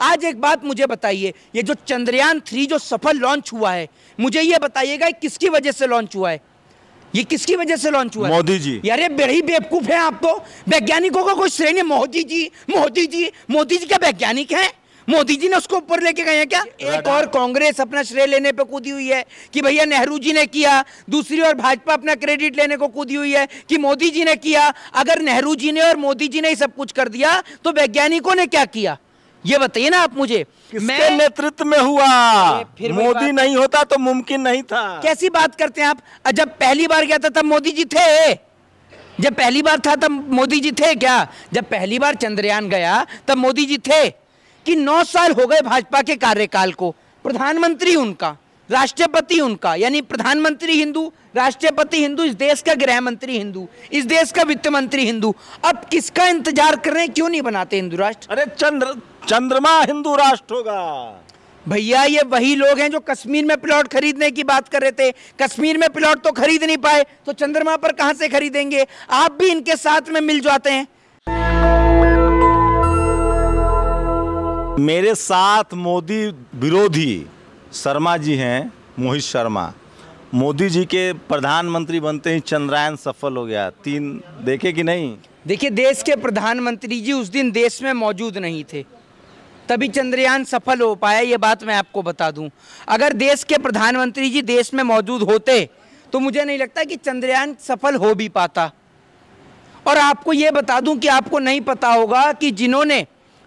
आज एक बात मुझे बताइए ये जो चंद्रयान थ्री जो सफल लॉन्च हुआ है मुझे ये बताइएगा किसकी वजह से लॉन्च हुआ है ये किसकी वजह से लॉन्च हुआ मोदी जी यार बड़ी बेवकूफ है आप तो वैज्ञानिकों का कोई श्रेणी मोदी जी मोदी जी मोदी जी क्या वैज्ञानिक है मोदी जी ने उसको ऊपर लेके गए हैं क्या एक और कांग्रेस अपना श्रेय लेने पे कूदी हुई है कि भैया नेहरू जी ने किया दूसरी ओर भाजपा अपना क्रेडिट लेने को कूदी हुई है कि मोदी जी ने किया अगर नेहरू जी ने और मोदी जी ने सब कुछ कर दिया तो वैज्ञानिकों ने क्या किया ये बताइए ना आप मुझे मैं नेतृत्व में हुआ फिर मोदी नहीं होता तो मुमकिन नहीं था कैसी बात करते हैं आप जब पहली बार गया था तब मोदी जी थे जब पहली बार था तब मोदी जी थे क्या जब पहली बार चंद्रयान गया तब मोदी जी थे कि नौ साल हो गए भाजपा के कार्यकाल को प्रधानमंत्री उनका राष्ट्रपति उनका यानी प्रधानमंत्री हिंदू राष्ट्रपति हिंदू इस देश का गृह मंत्री हिंदू इस देश का वित्त मंत्री हिंदू अब किसका इंतजार कर रहे हैं क्यों नहीं बनाते हिंदू राष्ट्र अरे चंद्र चंद्रमा हिंदू राष्ट्र होगा भैया ये वही लोग हैं जो कश्मीर में प्लॉट खरीदने की बात कर रहे थे कश्मीर में प्लॉट तो खरीद नहीं पाए तो चंद्रमा पर कहाँ से खरीदेंगे आप भी इनके साथ में मिल जाते हैं मेरे साथ मोदी विरोधी शर्मा जी हैं मोहित शर्मा मोदी जी के प्रधानमंत्री बनते ही चंद्रयान सफल हो गया तीन देखे कि नहीं देखिए देश के प्रधानमंत्री जी उस दिन देश में मौजूद नहीं थे तभी चंद्रयान सफल हो पाया ये बात मैं आपको बता दूं अगर देश के प्रधानमंत्री जी देश में मौजूद होते तो मुझे नहीं लगता कि चंद्रयान सफल हो भी पाता और आपको ये बता दूं कि आपको नहीं पता होगा कि जिन्होंने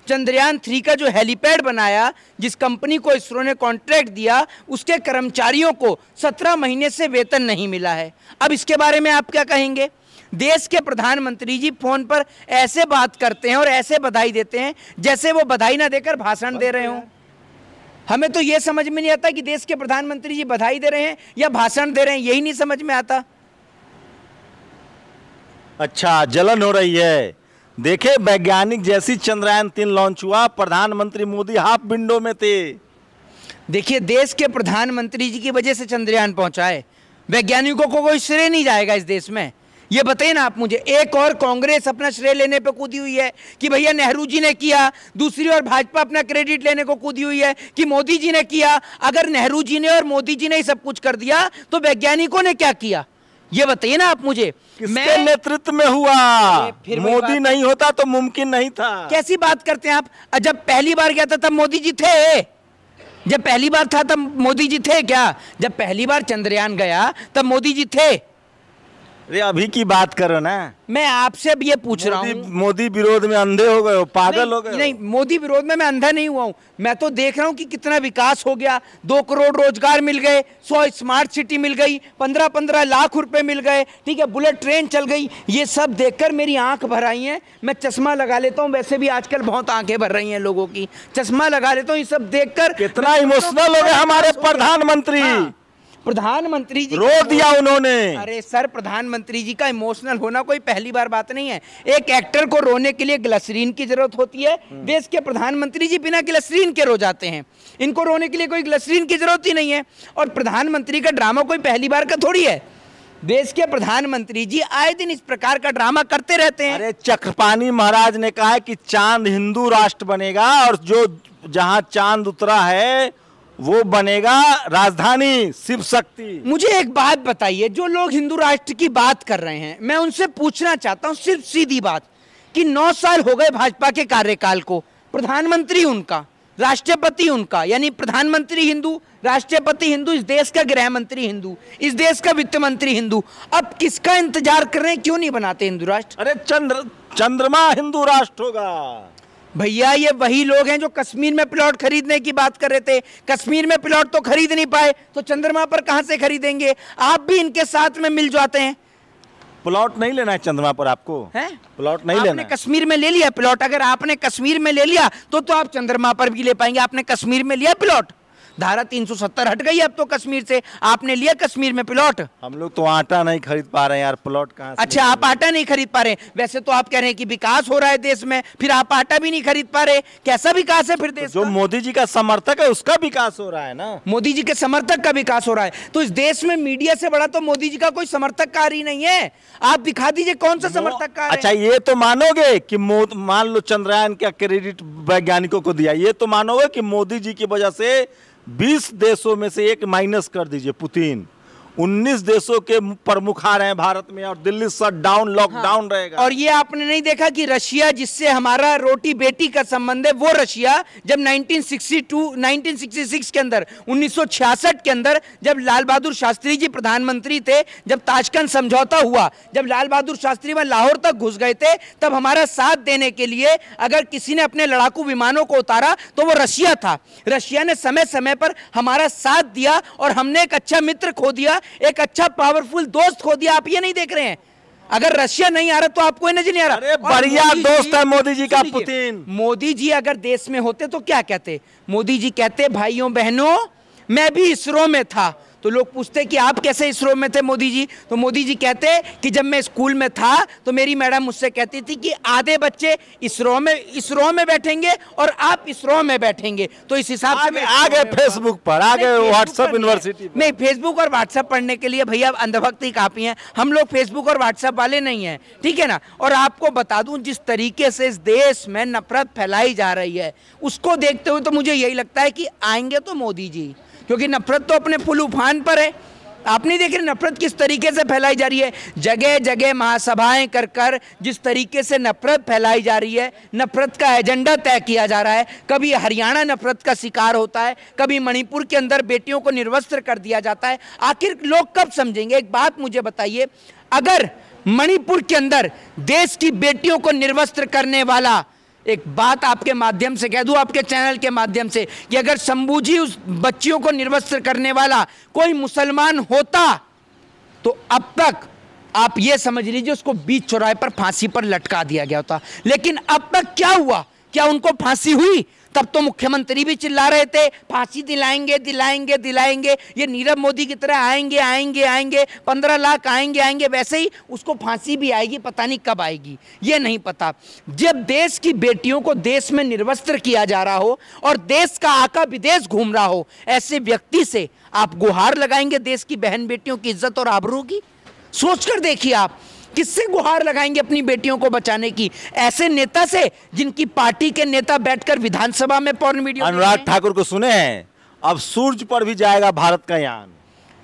चंद्रयान थ्री का जो हेलीपैड बनाया जिस कंपनी को इसरो ने कॉन्ट्रैक्ट दिया उसके कर्मचारियों को सत्रह महीने से वेतन नहीं मिला है अब इसके बारे में आप क्या कहेंगे देश के प्रधानमंत्री जी फोन पर ऐसे बात करते हैं और ऐसे बधाई देते हैं जैसे वो बधाई ना देकर भाषण दे रहे हों हमें तो ये समझ में नहीं आता कि देश के प्रधानमंत्री जी बधाई दे रहे हैं या भाषण दे रहे हैं यही नहीं समझ में आता अच्छा जलन हो रही है देखे वैज्ञानिक जैसी चंद्रयान तीन लॉन्च हुआ प्रधानमंत्री मोदी हाफ विंडो में थे देखिए देश के प्रधानमंत्री जी की वजह से चंद्रयान पहुंचाए वैज्ञानिकों को कोई श्रेय नहीं जाएगा इस देश में ये बताइए ना आप मुझे एक और कांग्रेस अपना श्रेय लेने पे कूदी हुई है कि भैया नेहरू जी ने किया दूसरी ओर भाजपा अपना क्रेडिट लेने को कूदी हुई है कि मोदी जी ने किया अगर नेहरू जी ने और मोदी जी ने ही सब कुछ कर दिया तो वैज्ञानिकों ने क्या किया ये बताइए ना आप मुझे किसके नेतृत्व में हुआ फिर मोदी नहीं होता तो मुमकिन नहीं था कैसी बात करते हैं आप जब पहली बार गया था तब मोदी जी थे जब पहली बार था तब मोदी जी थे क्या जब पहली बार चंद्रयान गया तब मोदी जी थे अरे अभी की बात करो ना मैं आपसे अब ये पूछ रहा हूँ मोदी विरोध में अंधे हो गए हो पागल हो गए नहीं मोदी विरोध में मैं अंधा नहीं हुआ हूँ मैं तो देख रहा हूँ कि कितना विकास हो गया दो करोड़ रोजगार मिल गए सौ स्मार्ट सिटी मिल गई पंद्रह पंद्रह लाख रुपए मिल गए ठीक है बुलेट ट्रेन चल गई ये सब देख मेरी आंख भर आई है मैं चश्मा लगा लेता हूँ वैसे भी आजकल बहुत आंखें भर रही है लोगों की चश्मा लगा लेता हूँ ये सब देख कितना इमोशनल हो गए हमारे प्रधानमंत्री हाँ। प्रधानमंत्री जी रो दिया उन्होंने अरे सर प्रधानमंत्री जी का इमोशनल होना कोई पहली बार बात नहीं है एक एक्टर को रोने के लिए ग्लसरीन की जरूरत होती है देश के प्रधानमंत्री जी बिना ग्लसरीन के रो जाते हैं इनको रोने के लिए कोई ग्लसरीन की जरूरत ही नहीं है और प्रधानमंत्री का ड्रामा कोई पहली बार का थोड़ी है देश के प्रधानमंत्री जी आए दिन इस प्रकार का ड्रामा करते रहते हैं अरे चक्रपाणी महाराज ने कहा है कि चांद हिंदू राष्ट्र बनेगा और जो जहां चांद उतरा है वो बनेगा राजधानी शिव शक्ति मुझे एक बात बताइए जो लोग हिंदू राष्ट्र की बात कर रहे हैं मैं उनसे पूछना चाहता हूँ सिर्फ सीधी बात कि नौ साल हो गए भाजपा के कार्यकाल को प्रधानमंत्री उनका राष्ट्रपति उनका यानी प्रधानमंत्री हिंदू राष्ट्रपति हिंदू इस देश का गृह मंत्री हिंदू इस देश का वित्त मंत्री हिंदू अब किसका इंतजार कर रहे हैं क्यों नहीं बनाते हिंदू राष्ट्र अरे चंद्र चंद्रमा हिंदू राष्ट्र होगा भैया ये वही लोग हैं जो कश्मीर में प्लॉट खरीदने की बात कर रहे थे कश्मीर में प्लॉट तो खरीद नहीं पाए तो चंद्रमा पर कहां से खरीदेंगे आप भी इनके साथ में मिल जाते हैं प्लॉट नहीं लेना है चंद्रमा पर आपको है प्लॉट नहीं आपने लेना कश्मीर में ले लिया प्लॉट अगर आपने कश्मीर में ले लिया तो तो आप चंद्रमा पर भी ले पाएंगे आपने कश्मीर में लिया प्लॉट धारा 370 हट गई अब तो कश्मीर से आपने लिया कश्मीर में प्लॉट हम लोग तो आटा नहीं खरीद पा रहे हैं यार प्लॉट कहाँ अच्छा आप आटा नहीं खरीद पा रहे वैसे तो आप कह रहे हैं कि विकास हो रहा है देश में फिर आप आटा भी नहीं खरीद पा रहे कैसा विकास है फिर तो देश जो मोदी जी का समर्थक है उसका विकास हो रहा है ना मोदी जी के समर्थक का विकास हो रहा है तो इस देश में मीडिया से बड़ा तो मोदी जी का कोई समर्थक कार्य नहीं है आप दिखा दीजिए कौन सा समर्थक कार्य अच्छा ये तो मानोगे की मान लो चंद्रयान का क्रेडिट वैज्ञानिकों को दिया ये तो मानोगे की मोदी जी की वजह से बीस देशों में से एक माइनस कर दीजिए पुतिन 19 देशों के प्रमुख आ रहे हैं भारत में और दिल्ली शट डाउन लॉकडाउन हाँ। रहेगा और ये आपने नहीं देखा कि रशिया जिससे हमारा रोटी बेटी का संबंध है वो रशिया जब 1962 1966 के अंदर 1966 के अंदर जब लाल बहादुर शास्त्री जी प्रधानमंत्री थे जब ताजकंद समझौता हुआ जब लाल बहादुर शास्त्री वह लाहौर तक घुस गए थे तब हमारा साथ देने के लिए अगर किसी ने अपने लड़ाकू विमानों को उतारा तो वो रशिया था रशिया ने समय समय पर हमारा साथ दिया और हमने एक अच्छा मित्र खो दिया एक अच्छा पावरफुल दोस्त खो दिया आप ये नहीं देख रहे हैं अगर रशिया नहीं आ रहा तो आपको नजर नहीं आ रहा बढ़िया दोस्त है मोदी जी का पुतिन मोदी जी अगर देश में होते तो क्या कहते मोदी जी कहते भाइयों बहनों मैं भी इसरो में था तो लोग पूछते कि आप कैसे इसरो में थे मोदी जी तो मोदी जी कहते कि जब मैं स्कूल में था तो मेरी मैडम मुझसे कहती थी कि आधे बच्चे इसरो में इसरो में बैठेंगे और आप इसरो में बैठेंगे तो इस हिसाब से आ गए फेसबुक पर आ गए व्हाट्सएप यूनिवर्सिटी नहीं फेसबुक और व्हाट्सएप पढ़ने के लिए भैया अंधभक्त ही काफ़ी है हम लोग फेसबुक और व्हाट्सएप वाले नहीं है ठीक है ना और आपको बता दूं जिस तरीके से इस देश में नफरत फैलाई जा रही है उसको देखते हुए तो मुझे यही लगता है कि आएंगे तो मोदी जी क्योंकि नफरत तो अपने पुल उफान पर है आप नहीं देख रहे नफरत किस तरीके से फैलाई जा रही है जगह जगह महासभाएं कर कर जिस तरीके से नफरत फैलाई जा रही है नफरत का एजेंडा तय किया जा रहा है कभी हरियाणा नफरत का शिकार होता है कभी मणिपुर के अंदर बेटियों को निर्वस्त्र कर दिया जाता है आखिर लोग कब समझेंगे एक बात मुझे बताइए अगर मणिपुर के अंदर देश की बेटियों को निर्वस्त्र करने वाला एक बात आपके माध्यम से कह दूं आपके चैनल के माध्यम से कि अगर शंभूजी उस बच्चियों को निर्वस्त्र करने वाला कोई मुसलमान होता तो अब तक आप ये समझ लीजिए उसको बीच चौराहे पर फांसी पर लटका दिया गया होता लेकिन अब तक क्या हुआ क्या उनको फांसी हुई तब तो मुख्यमंत्री भी चिल्ला रहे थे फांसी दिलाएंगे दिलाएंगे दिलाएंगे ये नीरव मोदी की तरह आएंगे आएंगे आएंगे पंद्रह लाख आएंगे आएंगे वैसे ही उसको फांसी भी आएगी पता नहीं कब आएगी ये नहीं पता जब देश की बेटियों को देश में निर्वस्त्र किया जा रहा हो और देश का आका विदेश घूम रहा हो ऐसे व्यक्ति से आप गुहार लगाएंगे देश की बहन बेटियों की इज्जत और आबरू की सोचकर देखिए आप किससे गुहार लगाएंगे अपनी बेटियों को बचाने की ऐसे नेता से जिनकी पार्टी के नेता बैठकर विधानसभा में पौन मीडिया अनुराग ठाकुर को सुने हैं अब सूर्य पर भी जाएगा भारत का यान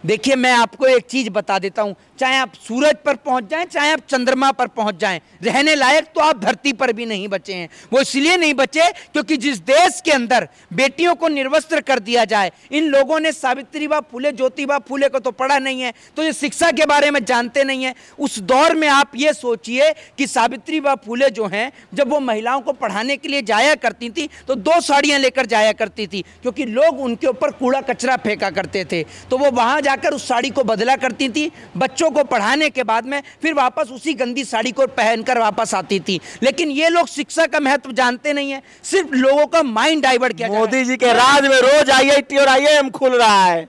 देखिए मैं आपको एक चीज बता देता हूँ चाहे आप सूरज पर पहुंच जाएं चाहे आप चंद्रमा पर पहुंच जाएं रहने लायक तो आप धरती पर भी नहीं बचे हैं वो इसलिए नहीं बचे क्योंकि जिस देश के अंदर बेटियों को निर्वस्त्र कर दिया जाए इन लोगों ने सावित्री बा फूले ज्योतिबा फूले को तो पढ़ा नहीं है तो ये शिक्षा के बारे में जानते नहीं है उस दौर में आप ये सोचिए कि सावित्री बा फूले जो हैं जब वो महिलाओं को पढ़ाने के लिए जाया करती थी तो दो साड़ियाँ लेकर जाया करती थी क्योंकि लोग उनके ऊपर कूड़ा कचरा फेंका करते थे तो वो वहाँ जाकर उस साड़ी को बदला करती थी बच्चों बच्चों को पढ़ाने के बाद में फिर वापस उसी गंदी साड़ी को पहनकर वापस आती थी लेकिन ये लोग शिक्षा का महत्व जानते नहीं है सिर्फ लोगों का माइंड डाइवर्ट किया मोदी जी के राज में रोज आई आई टी और आई खुल रहा है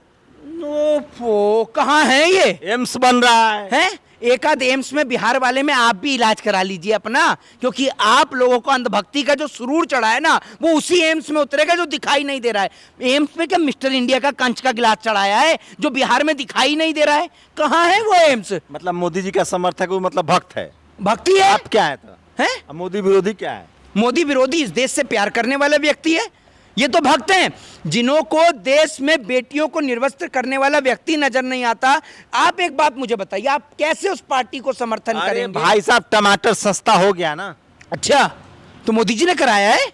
तो कहाँ है ये एम्स बन रहा है, है? एक आध एम्स में बिहार वाले में आप भी इलाज करा लीजिए अपना क्योंकि आप लोगों को अंधभक्ति का जो सुरूर चढ़ा है ना वो उसी एम्स में उतरेगा जो दिखाई नहीं दे रहा है एम्स में क्या मिस्टर इंडिया का कंच का गिलास चढ़ाया है जो बिहार में दिखाई नहीं दे रहा है कहाँ है वो एम्स मतलब मोदी जी का समर्थक वो मतलब भक्त है भक्ति है आप क्या है, तो? है? मोदी विरोधी क्या है मोदी विरोधी इस देश से प्यार करने वाला व्यक्ति है ये तो भक्त हैं जिन्हों को देश में बेटियों को निर्वस्त्र करने वाला व्यक्ति नजर नहीं आता आप एक बात मुझे बताइए आप कैसे उस पार्टी को समर्थन करें भाई साहब टमाटर सस्ता हो गया ना अच्छा तो मोदी जी ने कराया है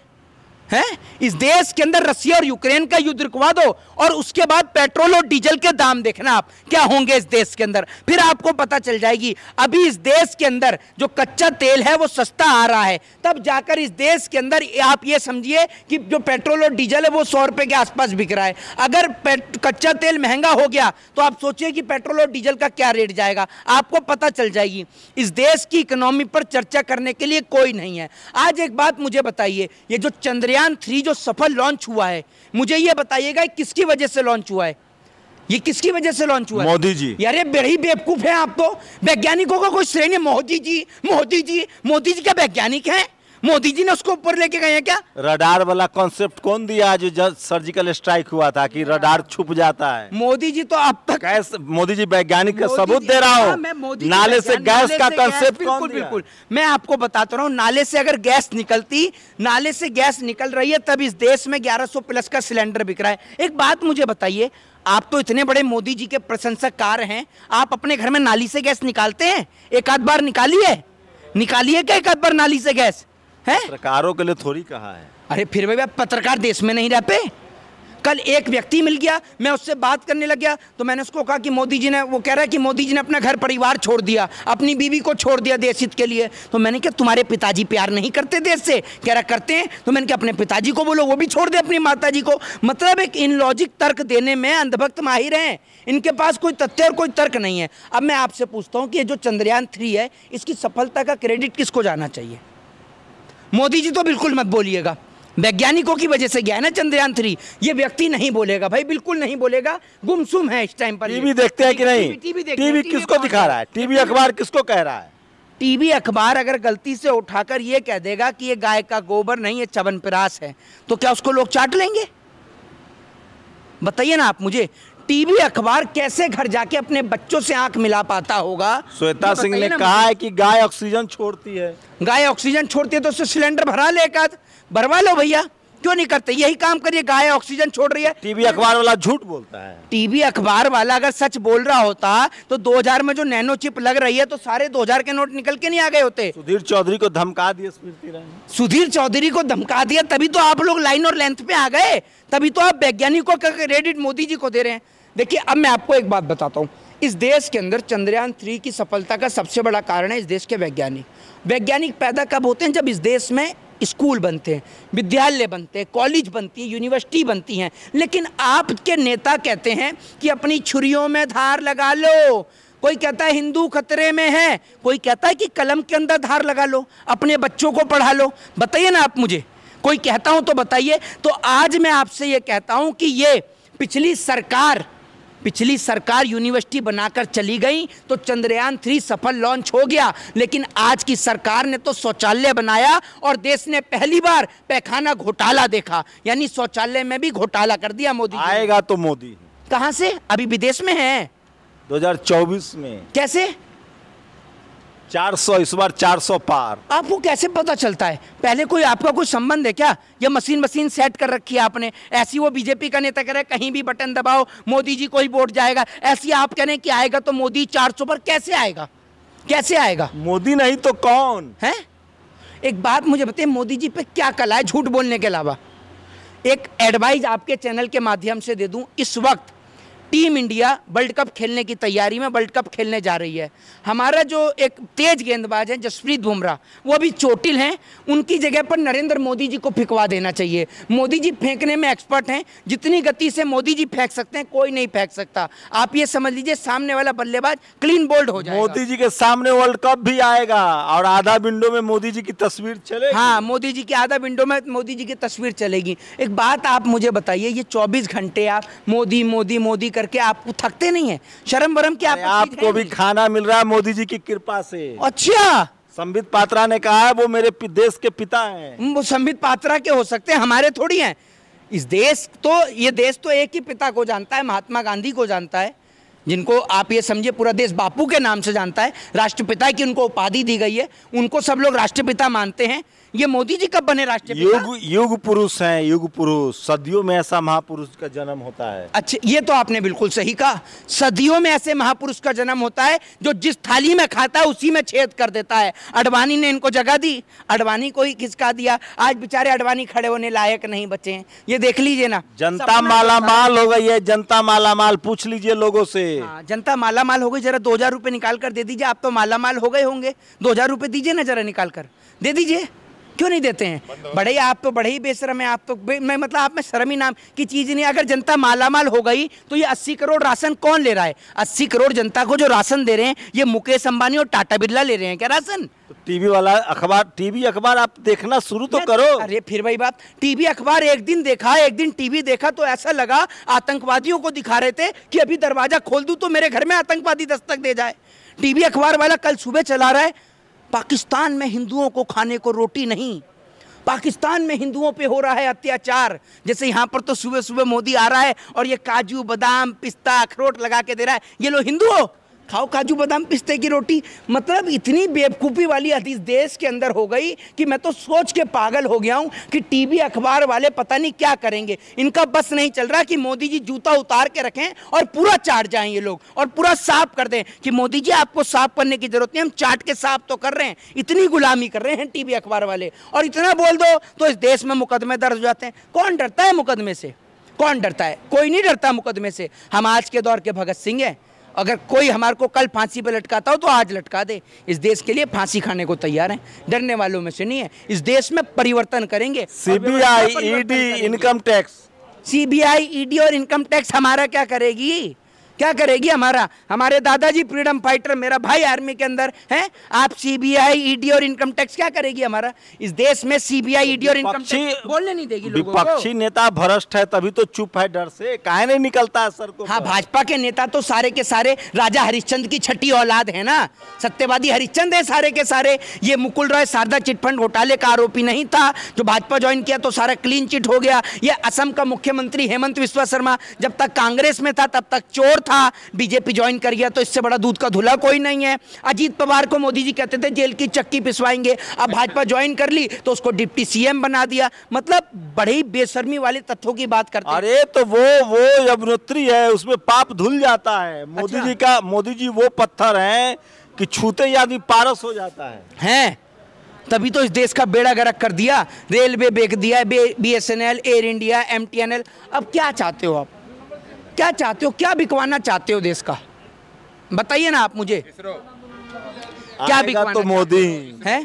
हैं इस देश के अंदर रसिया और यूक्रेन का युद्ध रुकवा दो और उसके बाद पेट्रोल और डीजल के दाम देखना आप क्या होंगे इस देश के अंदर फिर आपको पता चल जाएगी अभी इस देश के अंदर जो कच्चा तेल है वो सस्ता आ रहा है तब जाकर इस देश के अंदर आप ये समझिए कि जो पेट्रोल और डीजल है वो सौ रुपए के आसपास बिक रहा है अगर कच्चा तेल महंगा हो गया तो आप सोचिए कि पेट्रोल और डीजल का क्या रेट जाएगा आपको पता चल जाएगी इस देश की इकोनॉमी पर चर्चा करने के लिए कोई नहीं है आज एक बात मुझे बताइए ये जो चंद्रयान चंद्रयान थ्री जो सफल लॉन्च हुआ है मुझे ये बताइएगा किसकी वजह से लॉन्च हुआ है ये किसकी वजह से लॉन्च हुआ मोदी जी यारे बड़ी बेवकूफ है आप तो वैज्ञानिकों का कोई श्रेणी मोदी जी मोदी जी मोदी जी क्या वैज्ञानिक है मोदी जी ने उसको ऊपर लेके गए हैं क्या रडार वाला कॉन्सेप्ट कौन दिया जो सर्जिकल स्ट्राइक हुआ था कि रडार छुप जाता है मोदी जी तो अब तक मोदी जी वैज्ञानिक का सबूत दे रहा हूँ हाँ, नाले से गैस का कॉन्सेप्ट बिल्कुल बिल्कुल मैं आपको बताता रहा हूँ नाले से अगर गैस निकलती नाले से गैस निकल रही है तब इस देश में ग्यारह प्लस का सिलेंडर बिक रहा है एक बात मुझे बताइए आप तो इतने बड़े मोदी जी के प्रशंसककार हैं आप अपने घर में नाली से गैस निकालते हैं एक आध बार निकालिए निकालिए क्या एक आध बार नाली से गैस है पत्रकारों के लिए थोड़ी कहा है अरे फिर भी पत्रकार देश में नहीं रह पे कल एक व्यक्ति मिल गया मैं उससे बात करने लग गया तो मैंने उसको कहा कि मोदी जी ने वो कह रहा है कि मोदी जी ने अपना घर परिवार छोड़ दिया अपनी बीवी को छोड़ दिया देश हित के लिए तो मैंने कहा तुम्हारे पिताजी प्यार नहीं करते देश से कह रहा करते हैं तो मैंने कहा अपने पिताजी को बोलो वो भी छोड़ दे अपनी माता जी को मतलब एक इन लॉजिक तर्क देने में अंधभक्त माहिर हैं इनके पास कोई तथ्य और कोई तर्क नहीं है अब मैं आपसे पूछता हूँ कि ये जो चंद्रयान थ्री है इसकी सफलता का क्रेडिट किसको जाना चाहिए मोदी जी तो बिल्कुल मत बोलिएगा वैज्ञानिकों की वजह से गया है ना चंद्रयान थ्री ये व्यक्ति नहीं बोलेगा भाई बिल्कुल नहीं बोलेगा गुमसुम है इस टाइम पर टीवी देखते हैं कि नहीं टीवी टीवी किसको दिखा रहा है टीवी अखबार किसको कह रहा है टीवी अखबार अगर गलती से उठाकर ये कह देगा कि ये गाय का गोबर नहीं है चवन पिरास है तो क्या उसको लोग चाट लेंगे बताइए ना आप मुझे टीवी अखबार कैसे घर जाके अपने बच्चों से आंख मिला पाता होगा श्वेता सिंह ने कहा है कि गाय ऑक्सीजन छोड़ती है गाय ऑक्सीजन छोड़ती है तो उससे सिलेंडर भरा ले भरवा लो भैया क्यों नहीं करते यही काम करिए गाय ऑक्सीजन छोड़ रही है टीवी अखबार वाला झूठ बोलता है टीवी अखबार वाला अगर सच बोल रहा होता तो 2000 में जो नैनो चिप लग रही है तो सारे 2000 के नोट निकल के नहीं आ गए होते सुधीर चौधरी को धमका दिया स्मृति सुधीर चौधरी को धमका दिया तभी तो आप लोग लाइन और लेंथ पे आ गए तभी तो आप वैज्ञानिकों का क्रेडिट मोदी जी को दे रहे हैं देखिये अब मैं आपको एक बात बताता हूँ इस देश के अंदर चंद्रयान थ्री की सफलता का सबसे बड़ा कारण है इस देश के वैज्ञानिक वैज्ञानिक पैदा कब होते हैं जब इस देश में स्कूल बनते हैं विद्यालय बनते हैं कॉलेज बनती है यूनिवर्सिटी बनती हैं लेकिन आपके नेता कहते हैं कि अपनी छुरियों में धार लगा लो कोई कहता है हिंदू खतरे में है कोई कहता है कि कलम के अंदर धार लगा लो अपने बच्चों को पढ़ा लो बताइए ना आप मुझे कोई कहता हूँ तो बताइए तो आज मैं आपसे ये कहता हूँ कि ये पिछली सरकार पिछली सरकार यूनिवर्सिटी बनाकर चली गई तो चंद्रयान थ्री सफल लॉन्च हो गया लेकिन आज की सरकार ने तो शौचालय बनाया और देश ने पहली बार पैखाना घोटाला देखा यानी शौचालय में भी घोटाला कर दिया मोदी आएगा तो मोदी कहाँ से अभी विदेश में है 2024 में कैसे 400 इस बार 400 पार आपको कैसे पता चलता है पहले कोई आपका कोई संबंध है क्या ये मशीन मशीन सेट कर रखी है आपने ऐसी वो बीजेपी का नेता कह रहा है कहीं भी बटन दबाओ मोदी जी को ही वोट जाएगा ऐसी आप कह रहे हैं कि आएगा तो मोदी 400 पर कैसे आएगा कैसे आएगा मोदी नहीं तो कौन है एक बात मुझे बताइए मोदी जी पे क्या कला है झूठ बोलने के अलावा एक एडवाइज आपके चैनल के माध्यम से दे दूं इस वक्त टीम इंडिया वर्ल्ड कप खेलने की तैयारी में वर्ल्ड कप खेलने जा रही है हमारा जो एक तेज गेंदबाज है जसप्रीत बुमराह वो अभी चोटिल हैं उनकी जगह पर नरेंद्र मोदी जी को फिकवा देना चाहिए मोदी जी फेंकने में एक्सपर्ट हैं जितनी गति से मोदी जी फेंक सकते हैं कोई नहीं फेंक सकता आप ये समझ लीजिए सामने वाला बल्लेबाज क्लीन बोल्ड हो जाए मोदी जी के सामने वर्ल्ड कप भी आएगा और आधा विंडो में मोदी जी की तस्वीर चले हाँ मोदी जी की आधा विंडो में मोदी जी की तस्वीर चलेगी एक बात आप मुझे बताइए ये चौबीस घंटे आप मोदी मोदी मोदी करके आपको थकते नहीं है शर्म बरम की आपको आप आपको भी खाना मिल रहा है मोदी जी की कृपा से अच्छा संबित पात्रा ने कहा है वो मेरे देश के पिता हैं वो संबित पात्रा के हो सकते हैं हमारे थोड़ी हैं इस देश तो ये देश तो एक ही पिता को जानता है महात्मा गांधी को जानता है जिनको आप ये समझिए पूरा देश बापू के नाम से जानता है राष्ट्रपिता की उनको उपाधि दी गई है उनको सब लोग राष्ट्रपिता मानते हैं ये मोदी जी कब बने राष्ट्रीय युग युग पुरुष हैं युग पुरुष सदियों में ऐसा महापुरुष का जन्म होता है अच्छा ये तो आपने बिल्कुल सही कहा सदियों में ऐसे महापुरुष का जन्म होता है जो जिस थाली में खाता है उसी में छेद कर देता है अडवाणी ने इनको जगह दी अडवाणी को ही खिसका दिया आज बेचारे अडवाणी खड़े होने लायक नहीं बचे ये देख लीजिए ना जनता माला माल हो गई है जनता माला माल पूछ लीजिए लोगो से हाँ, जनता माला माल हो गई जरा दो हजार निकाल कर दे दीजिए आप तो माला माल हो गए होंगे दो हजार दीजिए ना जरा निकाल कर दे दीजिए क्यों नहीं देते हैं बड़े आप तो बड़े ही बेशरम है आप तो मैं मतलब आप में शर्म ही नाम की चीज़ नहीं अगर जनता मालामाल हो गई तो ये 80 करोड़ राशन कौन ले रहा है 80 करोड़ जनता को जो राशन दे रहे हैं ये मुकेश अंबानी और टाटा बिरला ले रहे हैं क्या राशन तो टीवी वाला अखबार टीवी अखबार आप देखना शुरू तो करो अरे फिर भाई बात टीवी अखबार एक दिन देखा एक दिन टीवी देखा तो ऐसा लगा आतंकवादियों को दिखा रहे थे कि अभी दरवाजा खोल दू तो मेरे घर में आतंकवादी दस्तक दे जाए टीवी अखबार वाला कल सुबह चला रहा है पाकिस्तान में हिंदुओं को खाने को रोटी नहीं पाकिस्तान में हिंदुओं पे हो रहा है अत्याचार जैसे यहाँ पर तो सुबह सुबह मोदी आ रहा है और ये काजू बादाम पिस्ता अखरोट लगा के दे रहा है ये लो हिंदुओं खाओ काजू बादाम पिस्ते की रोटी मतलब इतनी बेवकूफ़ी वाली हदीस देश के अंदर हो गई कि मैं तो सोच के पागल हो गया हूँ कि टीवी अखबार वाले पता नहीं क्या करेंगे इनका बस नहीं चल रहा कि मोदी जी जूता उतार के रखें और पूरा चाट जाएं ये लोग और पूरा साफ कर दें कि मोदी जी आपको साफ करने की ज़रूरत नहीं हम चाट के साफ तो कर रहे हैं इतनी गुलामी कर रहे हैं टी अखबार वाले और इतना बोल दो तो इस देश में मुकदमे दर्ज हो जाते हैं कौन डरता है मुकदमे से कौन डरता है कोई नहीं डरता मुकदमे से हम आज के दौर के भगत सिंह हैं अगर कोई हमारे को कल फांसी पर लटकाता हो तो आज लटका दे इस देश के लिए फांसी खाने को तैयार हैं डरने वालों में से नहीं है इस देश में परिवर्तन करेंगे CBI ED income tax CBI ED और इनकम टैक्स हमारा क्या करेगी क्या करेगी हमारा हमारे दादाजी फ्रीडम फाइटर मेरा भाई आर्मी के अंदर है आप सीबीआई ईडी e और इनकम टैक्स क्या करेगी हमारा इस देश में सीबीआई ईडी e और इनकम टैक्स बोलने नहीं देगी विपक्षी नेता भ्रष्ट है तभी तो चुप है डर से काहे नहीं निकलता है सर को हाँ भाजपा के नेता तो सारे के सारे राजा हरिश्चंद की छठी औलाद है ना सत्यवादी हरिश्चंद है सारे के सारे ये मुकुल रॉय शारदा चिटफंड घोटाले का आरोपी नहीं था जो भाजपा ज्वाइन किया तो सारा क्लीन चिट हो गया ये असम का मुख्यमंत्री हेमंत विश्वा शर्मा जब तक कांग्रेस में था तब तक चोर था था बीजेपी ज्वाइन कर गया तो इससे बड़ा दूध का धुला कोई नहीं है अजीत पवार को मोदी जी कहते थे जेल की चक्की पिसवाएंगे अब भाजपा ज्वाइन कर ली तो उसको डिप्टी सीएम बना दिया मतलब बड़े बेसरमी वाले तथ्यों की बात करते अरे तो वो वो अभिनेत्री है उसमें पाप धुल जाता है अच्छा। मोदी अच्छा? जी का मोदी जी वो पत्थर है कि छूते ही आदमी पारस हो जाता है हैं तभी तो इस देश का बेड़ा गरक कर दिया रेलवे बेच दिया बीएसएनएल एयर इंडिया एमटीएनएल अब क्या चाहते हो आप क्या चाहते हो क्या बिकवाना चाहते हो देश का बताइए ना आप मुझे क्या तो बिकवाना तो मोदी है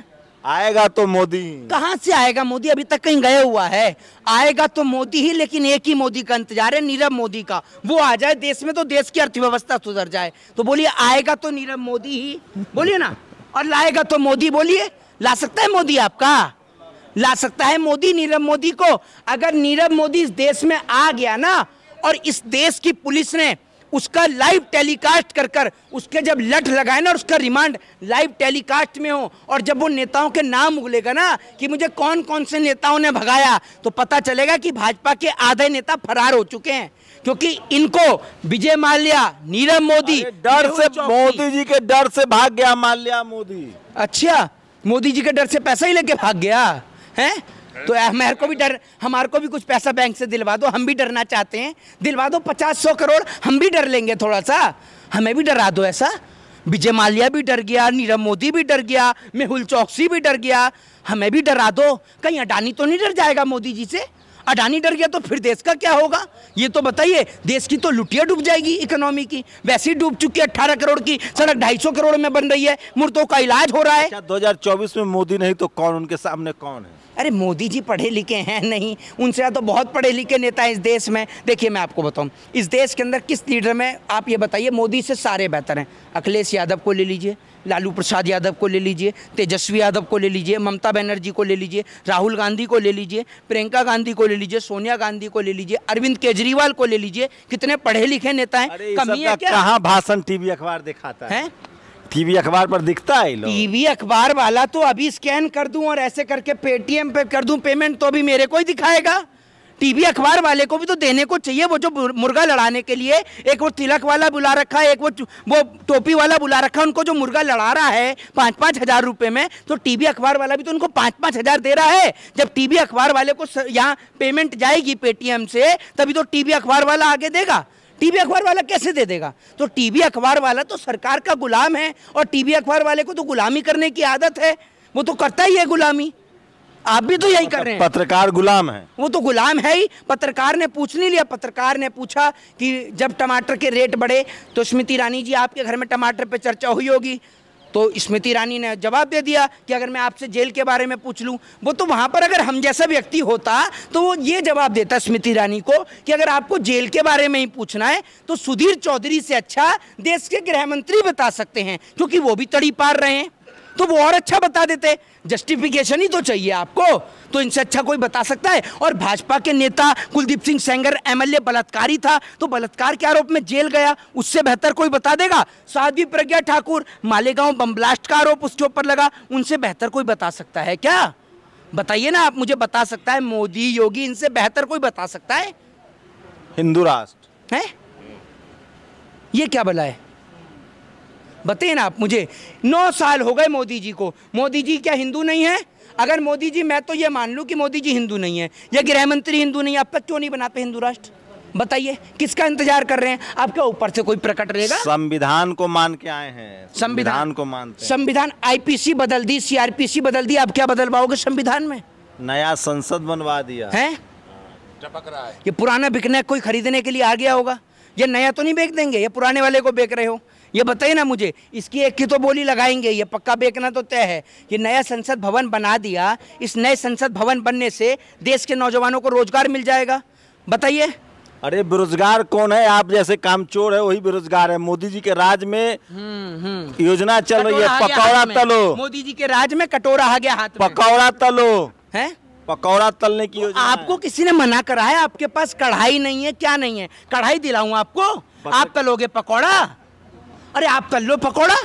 आएगा तो मोदी कहाँ से आएगा मोदी अभी तक कहीं गया हुआ है आएगा तो मोदी ही लेकिन एक ही मोदी का इंतजार है नीरव मोदी का वो आ जाए देश में तो देश की अर्थव्यवस्था सुधर जाए तो बोलिए आएगा तो नीरव मोदी ही बोलिए ना और लाएगा तो मोदी बोलिए ला सकता है मोदी आपका ला सकता है मोदी नीरव मोदी को अगर नीरव मोदी इस देश में आ गया ना और इस देश की पुलिस ने उसका लाइव टेलीकास्ट कर कर उसके जब लठ लगाए ना और उसका रिमांड लाइव टेलीकास्ट में हो और जब वो नेताओं के नाम उगलेगा ना कि मुझे कौन कौन से नेताओं ने भगाया तो पता चलेगा कि भाजपा के आधे नेता फरार हो चुके हैं क्योंकि इनको विजय माल्या नीरव मोदी डर से मोदी जी के डर से भाग गया माल्या मोदी अच्छा मोदी जी के डर से पैसा ही लेके भाग गया है तो हमारे को भी डर हमारे को भी कुछ पैसा बैंक से दिलवा दो हम भी डरना चाहते हैं दिलवा दो पचास सौ करोड़ हम भी डर लेंगे थोड़ा सा हमें भी डरा दो ऐसा विजय माल्या भी डर गया नीरव मोदी भी डर गया मेहुल चौकसी भी डर गया हमें भी डरा दो कहीं अडानी तो नहीं डर जाएगा मोदी जी से अडानी डर गया तो फिर देश का क्या होगा ये तो बताइए देश की तो लुटिया डूब जाएगी इकोनॉमी की वैसे ही डूब चुकी है अठारह करोड़ की सड़क ढाई सौ करोड़ में बन रही है मुर्दों का इलाज हो रहा है अच्छा, दो हजार चौबीस में मोदी नहीं तो कौन उनके सामने कौन है अरे मोदी जी पढ़े लिखे हैं नहीं उनसे तो बहुत पढ़े लिखे नेता हैं इस देश में देखिए मैं आपको बताऊँ इस देश के अंदर किस लीडर में आप ये बताइए मोदी से सारे बेहतर हैं अखिलेश यादव को ले लीजिए लालू प्रसाद यादव को ले लीजिए तेजस्वी यादव को ले लीजिए ममता बनर्जी को ले लीजिए राहुल गांधी को ले लीजिए प्रियंका गांधी को ले लीजिए सोनिया गांधी को ले लीजिए अरविंद केजरीवाल को ले लीजिए कितने पढ़े लिखे नेता कमी है कहाँ भाषण टीवी अखबार दिखाता है टीवी अखबार पर दिखता है टीवी अखबार वाला तो अभी स्कैन कर दूं और ऐसे करके पेटीएम पे कर दूं पेमेंट तो अभी मेरे को ही दिखाएगा टीवी अखबार वाले को भी तो देने को चाहिए वो जो मुर्गा लड़ाने के लिए एक वो तिलक वाला बुला रखा है एक वो वो टोपी वाला बुला रखा है उनको जो मुर्गा लड़ा रहा है पाँच पाँच हज़ार रुपये में तो टीवी अखबार वाला भी तो उनको पाँच पाँच हज़ार दे रहा है जब टीवी अखबार वाले को यहाँ पेमेंट जाएगी पेटीएम से तभी तो टीवी अखबार वाला आगे देगा टीवी अखबार वाला कैसे दे देगा तो टीवी अखबार वाला तो सरकार का गुलाम है और टीवी अखबार वाले को तो गुलामी करने की आदत है वो तो करता ही है गुलामी आप भी तो यही कर रहे हैं पत्रकार गुलाम है वो तो गुलाम है ही पत्रकार ने पूछ नहीं लिया पत्रकार ने पूछा कि जब टमाटर के रेट बढ़े तो स्मृति ईरानी जी आपके घर में टमाटर पे चर्चा हुई होगी तो स्मृति ईरानी ने जवाब दे दिया कि अगर मैं आपसे जेल के बारे में पूछ लूँ वो तो वहां पर अगर हम जैसा व्यक्ति होता तो वो ये जवाब देता स्मृति ईरानी को कि अगर आपको जेल के बारे में ही पूछना है तो सुधीर चौधरी से अच्छा देश के गृह मंत्री बता सकते हैं क्योंकि वो भी तड़ी पार रहे हैं तो वो और अच्छा बता देते जस्टिफिकेशन ही तो चाहिए आपको तो इनसे अच्छा कोई बता सकता है और भाजपा के नेता कुलदीप सिंह सेंगर एमएलए बलात्कारी था तो बलात्कार के आरोप में जेल गया उससे बेहतर कोई बता देगा साध्वी प्रज्ञा ठाकुर मालेगांव बम ब्लास्ट का आरोप उसके ऊपर लगा उनसे बेहतर कोई बता सकता है क्या बताइए ना आप मुझे बता सकता है मोदी योगी इनसे बेहतर कोई बता सकता है हिंदू राष्ट्र है ये क्या बला है बताइए ना आप मुझे नौ साल हो गए मोदी जी को मोदी जी क्या हिंदू नहीं है अगर मोदी जी मैं तो ये मान लूँ कि मोदी जी हिंदू नहीं है या गृह मंत्री हिंदू नहीं है आप क्यों नहीं बनाते हिंदू राष्ट्र बताइए किसका इंतजार कर रहे हैं आपके ऊपर से कोई प्रकट रहेगा संविधान को मान के आए हैं संविधान को मान संविधान आईपीसी बदल दी सीआरपीसी बदल दी आप क्या बदलवाओगे संविधान में नया संसद बनवा दिया है टपक रहा है ये पुराना बिकने कोई खरीदने के लिए आ गया होगा ये नया तो नहीं बेच देंगे ये पुराने वाले को बेच रहे हो ये बताइए ना मुझे इसकी एक की तो बोली लगाएंगे ये पक्का बेकना तो तय है ये नया संसद भवन बना दिया इस नए संसद भवन बनने से देश के नौजवानों को रोजगार मिल जाएगा बताइए अरे बेरोजगार कौन है आप जैसे कामचोर है वही बेरोजगार है मोदी जी के राज में हम्म, हम्म। योजना चल रही है पकौड़ा तलो मोदी जी के राज में कटोरा आ गया हाथ पकौड़ा तलो है पकौड़ा तलने की तो योजना आपको किसी ने मना करा है आपके पास कढ़ाई नहीं है क्या नहीं है कढ़ाई दिलाऊं आपको आप तलोगे पकौड़ा अरे आप तल लो पकौड़ा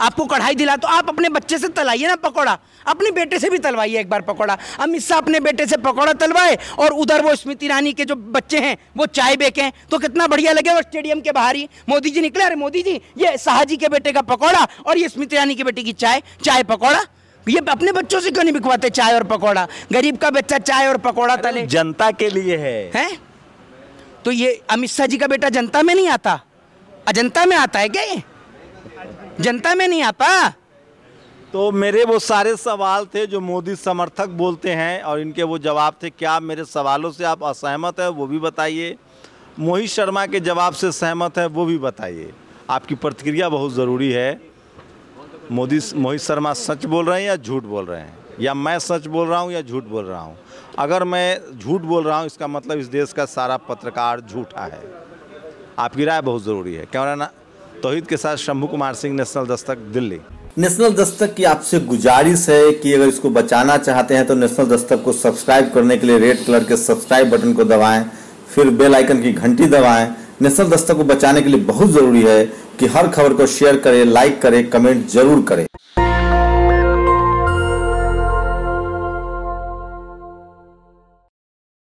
आपको कढ़ाई दिला तो आप अपने बच्चे से तलाइए ना पकौड़ा अपने बेटे से भी तलवाइए एक बार पकौड़ा अमित शाह अपने बेटे से पकौड़ा तलवाए और उधर वो स्मृति ईरानी के जो बच्चे हैं वो चाय बेकें तो कितना बढ़िया लगे और स्टेडियम के बाहर ही मोदी जी निकले अरे मोदी जी ये शाहजी के बेटे का पकौड़ा और ये स्मृति ईरानी के बेटे की चाय चाय पकौड़ा ये अपने बच्चों से क्यों नहीं बिकवाते चाय और पकौड़ा गरीब का बच्चा चाय और पकौड़ा तले जनता के लिए है हैं तो ये अमित शाह जी का बेटा जनता में नहीं आता अजनता में आता है क्या ये जनता में नहीं आता तो मेरे वो सारे सवाल थे जो मोदी समर्थक बोलते हैं और इनके वो जवाब थे क्या मेरे सवालों से आप असहमत है वो भी बताइए मोहित शर्मा के जवाब से सहमत है वो भी बताइए आपकी प्रतिक्रिया बहुत ज़रूरी है मोदी मोहित शर्मा सच बोल रहे हैं या झूठ बोल रहे हैं या मैं सच बोल रहा हूँ या झूठ बोल रहा हूँ अगर मैं झूठ बोल रहा हूँ इसका मतलब इस देश का सारा पत्रकार झूठा है आपकी राय बहुत ज़रूरी है कैमरा तोहिद के साथ शंभू कुमार सिंह नेशनल दस्तक दिल्ली नेशनल दस्तक की आपसे गुजारिश है कि अगर इसको बचाना चाहते हैं तो नेशनल दस्तक को सब्सक्राइब करने के लिए रेड कलर के सब्सक्राइब बटन को दबाएं फिर बेल आइकन की घंटी दबाएं नेशनल दस्तक को बचाने के लिए बहुत ज़रूरी है कि हर खबर को शेयर करें लाइक करें कमेंट जरूर करें